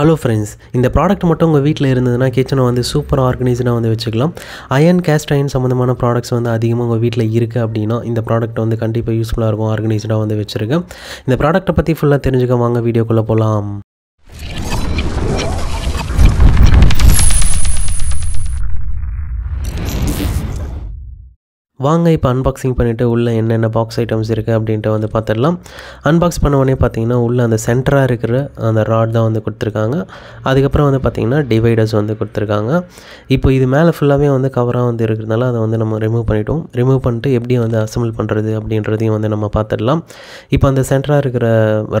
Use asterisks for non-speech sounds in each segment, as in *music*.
hello friends இந்த product மட்டும் உங்கள் வீட்டில் இருந்ததுன்னா கிச்சனை வந்து சூப்பராக ஆர்கனைஸ்டாக வந்து வச்சுக்கலாம் அயன் கேஸ்ட் அயன் சம்மந்தமான ப்ராடக்ட்ஸ் வந்து அதிகமாக உங்கள் வீட்டில் இருக்குது அப்படின்னா இந்த ப்ராடக்ட் வந்து கண்டிப்பாக யூஸ்ஃபுல்லாக இருக்கும் ஆர்கனைஸ்டாக வந்து வச்சுருக்கேன் இந்த ப்ராடக்ட்டை பற்றி ஃபுல்லாக தெரிஞ்சுக்க வாங்க வீடியோக்குள்ளே போகலாம் வாங்க இப்போ அன்பாக்சிங் பண்ணிவிட்டு உள்ளே என்னென்ன பாக்ஸ் ஐட்டம்ஸ் இருக்குது அப்படின்ட்டு வந்து பார்த்துடலாம் அன்பாக்ஸ் பண்ண உடனே பார்த்தீங்கன்னா உள்ளே அந்த சென்டராக இருக்கிற அந்த ராட் தான் வந்து கொடுத்துருக்காங்க அதுக்கப்புறம் வந்து பார்த்திங்கன்னா டிவைடர்ஸ் வந்து கொடுத்துருக்காங்க இப்போ இது மேலே ஃபுல்லாகவே வந்து கவராக வந்து இருக்கிறதுனால அதை வந்து நம்ம ரிமூவ் பண்ணிவிடுவோம் ரிமூவ் பண்ணிட்டு எப்படி வந்து அசம்பிள் பண்ணுறது அப்படின்றதையும் வந்து நம்ம பார்த்துடலாம் இப்போ அந்த சென்டராக இருக்கிற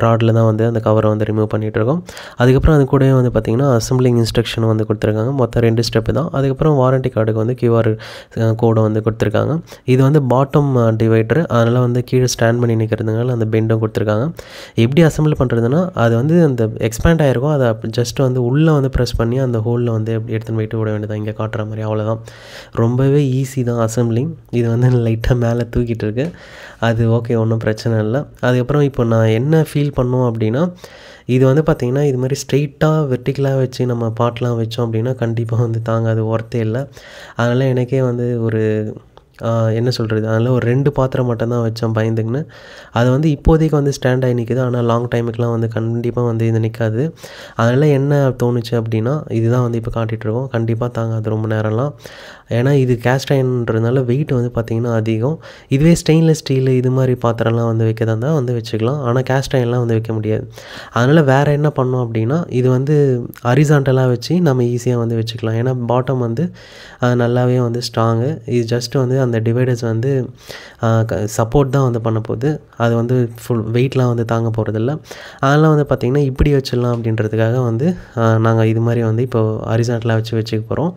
ராடில் தான் வந்து அந்த கவரை வந்து ரிமூவ் பண்ணிகிட்ருக்கோம் அதுக்கப்புறம் அது கூடவே வந்து பார்த்திங்கன்னா அசம்பிளிங் இன்ஸ்ட்ரக்ஷன் வந்து கொடுத்துருக்காங்க மொத்தம் ரெண்டு ஸ்டெப்பு தான் அதுக்கப்புறம் வாரண்ட்டி கார்டுக்கு வந்து கியூஆர் கோடை வந்து கொடுத்துருக்காங்க இது வந்து பாட்டம் டிவைடரு அதனால் வந்து கீழே ஸ்டாண்ட் பண்ணி நிற்கிறதுனால அந்த பெண்டும் கொடுத்துருக்காங்க எப்படி அசம்பிள் பண்ணுறதுன்னா அது வந்து அந்த எக்ஸ்பேண்ட் ஆகிருக்கும் அதை ஜஸ்ட் வந்து உள்ளே வந்து ப்ரெஸ் பண்ணி அந்த ஹோலில் வந்து எப்படி எடுத்துன்னு போயிட்டு விட வேண்டியதாக இங்கே காட்டுற மாதிரி அவ்வளோதான் ரொம்பவே ஈஸி தான் அசம்பிளிங் இது வந்து லைட்டாக *laughs* மேலே தூக்கிட்டு இருக்கு அது ஓகே ஒன்றும் பிரச்சனை இல்லை அதுக்கப்புறம் இப்போ நான் என்ன ஃபீல் பண்ணோம் அப்படின்னா இது வந்து பார்த்திங்கன்னா இது மாதிரி ஸ்ட்ரெயிட்டாக வெர்டிக்கலாக வச்சு நம்ம பாட்டெலாம் வச்சோம் அப்படின்னா கண்டிப்பாக வந்து தாங்காது ஒர்த்தே இல்லை அதனால் எனக்கே வந்து ஒரு என்ன சொல்கிறது அதனால் ஒரு ரெண்டு பாத்திரம் மட்டும்தான் வச்சோம் பயந்துக்குன்னு அது வந்து இப்போதைக்கு வந்து ஸ்டாண்ட் ஆகி நிற்கிது ஆனால் லாங் டைமுக்கெலாம் வந்து கண்டிப்பாக வந்து இது நிற்காது அதனால் என்ன தோணுச்சு அப்படின்னா இதுதான் வந்து இப்போ காட்டிகிட்ருக்கோம் கண்டிப்பாக தாங்காது ரொம்ப நேரம்லாம் ஏன்னா இது கேஸ்ட் வெயிட் வந்து பார்த்திங்கன்னா அதிகம் இதுவே ஸ்டெயின்லெஸ் ஸ்டீல் இது மாதிரி பாத்திரம்லாம் வந்து வைக்கிறதா இருந்தால் வந்து வச்சுக்கலாம் ஆனால் கேஸ்ட் வந்து வைக்க முடியாது அதனால் வேறு என்ன பண்ணோம் அப்படின்னா இது வந்து அரிசாண்டலாக வச்சு நம்ம ஈஸியாக வந்து வச்சுக்கலாம் ஏன்னா பாட்டம் வந்து நல்லாவே வந்து ஸ்ட்ராங்கு இது ஜஸ்ட் வந்து அந்த அந்த டிவைடர்ஸ் வந்து சப்போர்ட் தான் வந்து பண்ண போகுது அது வந்து ஃபுல் வெயிட்லாம் வந்து தாங்க போகிறதில்ல அதெல்லாம் வந்து பார்த்திங்கன்னா இப்படி வச்சிடலாம் அப்படின்றதுக்காக வந்து நாங்கள் இது மாதிரி வந்து இப்போ அரிசாட்டில் வச்சு வச்சுக்க போகிறோம்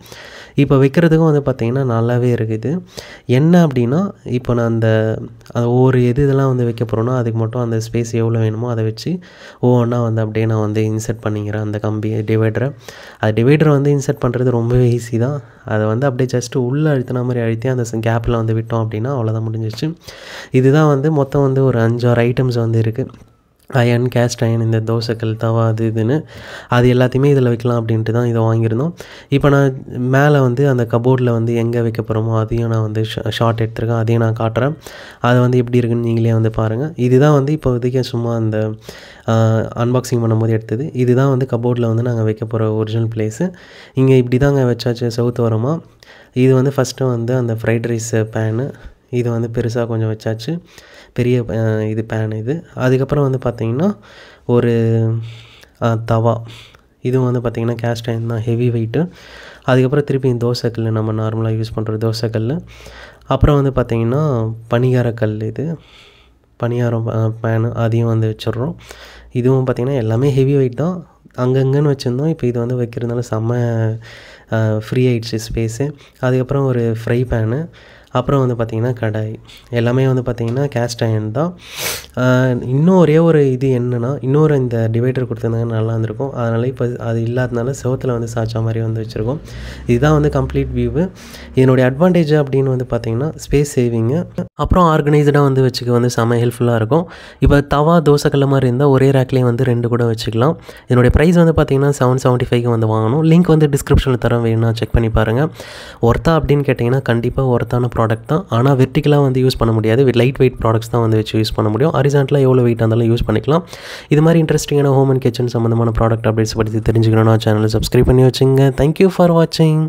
இப்போ வைக்கிறதுக்கும் வந்து பார்த்திங்கன்னா நல்லாவே இருக்குது என்ன அப்படின்னா இப்போ நான் அந்த ஒவ்வொரு எது இதெல்லாம் வந்து வைக்க போகிறோன்னா அதுக்கு மட்டும் அந்த ஸ்பேஸ் எவ்வளோ வேணுமோ அதை வச்சு ஒவ்வொன்றா வந்து அப்படியே நான் வந்து இன்சர்ட் பண்ணிக்கிறேன் அந்த கம்பி டிவைடரை அது டிவைடரை வந்து இன்சர்ட் பண்ணுறது ரொம்பவே ஈஸி தான் அதை வந்து அப்படியே ஜஸ்ட்டு உள்ளே அழுத்தின மாதிரி அழுத்தி அந்த கேப்பில் வந்து விட்டோம் அப்படின்னா அவ்வளோதான் முடிஞ்சிச்சு இதுதான் வந்து மொத்தம் வந்து ஒரு அஞ்சாறு ஐட்டம்ஸ் வந்து இருக்குது அயன் கேஸ்ட் அயன் இந்த தோசைக்கல் தவா அது இதுன்னு அது எல்லாத்தையுமே இதில் வைக்கலாம் அப்படின்ட்டு தான் இதை வாங்கியிருந்தோம் இப்போ நான் மேலே வந்து அந்த கபோர்டில் வந்து எங்கே வைக்க போகிறோமோ அதையும் நான் வந்து ஷார்ட் எடுத்திருக்கேன் அதையும் நான் காட்டுறேன் அது வந்து எப்படி இருக்குன்னு நீங்களே வந்து பாருங்கள் இதுதான் வந்து இப்போ இப்போதைக்கு சும்மா அந்த அன்பாக்சிங் பண்ணும்போது எடுத்தது இதுதான் வந்து கபோர்டில் வந்து நாங்கள் வைக்க போகிற ஒரிஜினல் பிளேஸு இங்கே இப்படி தாங்க வச்சாச்சு சவுத்து வரோமா இது வந்து ஃபஸ்ட்டு வந்து அந்த ஃப்ரைட் ரைஸ் பேனு இது வந்து பெருசாக கொஞ்சம் வச்சாச்சு பெரிய இது பேன் இது அதுக்கப்புறம் வந்து பார்த்திங்கன்னா ஒரு தவா இதுவும் வந்து பார்த்திங்கன்னா கேஸ்ட் ஐன் தான் ஹெவி வெயிட்டு அதுக்கப்புறம் திருப்பி தோசைக்கல் நம்ம நார்மலாக யூஸ் பண்ணுற தோசைக்கல் அப்புறம் வந்து பார்த்திங்கன்னா பனிகாரக்கல் இது பனியாரம் பேனு அதையும் வந்து வச்சிடுறோம் இதுவும் பார்த்திங்கன்னா எல்லாமே ஹெவி வெயிட் தான் அங்கங்கன்னு வச்சுருந்தோம் இப்போ இது வந்து வைக்கிறதுனால செம்ம ஃப்ரீ ஆயிடுச்சு ஸ்பேஸு அதுக்கப்புறம் ஒரு ஃப்ரை பேனு அப்புறம் வந்து பார்த்திங்கன்னா கடாய் எல்லாமே வந்து பார்த்திங்கன்னா கேஸ்ட் அயன் தான் இன்னும் ஒரே ஒரு இது என்னென்னா இன்னொரு இந்த டிவைடர் கொடுத்துருந்தாங்க நல்லா இருந்திருக்கும் அதனால் இப்போ அது இல்லாதனால செவத்தில் வந்து சாய்ச்சா மாதிரி வந்து வச்சுருக்கோம் இதுதான் வந்து கம்ப்ளீட் வியூவு இதனுடைய அட்வான்டேஜ் அப்படின்னு வந்து பார்த்திங்கன்னா ஸ்பேஸ் சேவிங்கு அப்புறம் ஆர்கனைஸ்டாக வந்து வச்சுக்க வந்து செம ஹெல்ப்ஃபுல்லாக இருக்கும் இப்போ தவா தோசைக்கல்ல மாதிரி இருந்தால் ஒரே ரேக்லேயே வந்து ரெண்டு கூட வச்சுக்கலாம் இதனுடைய ப்ரைஸ் வந்து பார்த்திங்கன்னா செவன் செவன்ட்டி ஃபைவ்க்கு வந்து வாங்கணும் லிங்க் வந்து டிஸ்கிரிப்ஷனில் தர வேணும்னா செக் பண்ணி பாருங்கள் ஒர்த்தா அப்படின்னு கேட்டிங்கன்னா கண்டிப்பாக ஒர்த்தான ப்ராடக்ட் ப்ராடக்ட் தான் ஆனால் வெர்டிக்கலாக வந்து யூஸ் பண்ண முடியாது லைட் வெயிட் ப்ராடக்ட்ஸ் தான் வந்து வச்சு யூஸ் பண்ண முடியும் ஹரிசான்டலாக எவ்வளோ வெயிட் இருந்தாலும் யூஸ் பண்ணிக்கலாம் இது மாதிரி இன்ட்ரெஸ்டிங்கான ஹோம் அண்ட் கிச்சன் சம்மந்தமான ப்ராடக்ட் அப்டேட்ஸ் பற்றி தெரிஞ்சுக்கணும்னா சேனலை சப்ஸ்கிரைப் பண்ணி வச்சுங்க தேங்க்யூ ஃபார் வாட்சிங்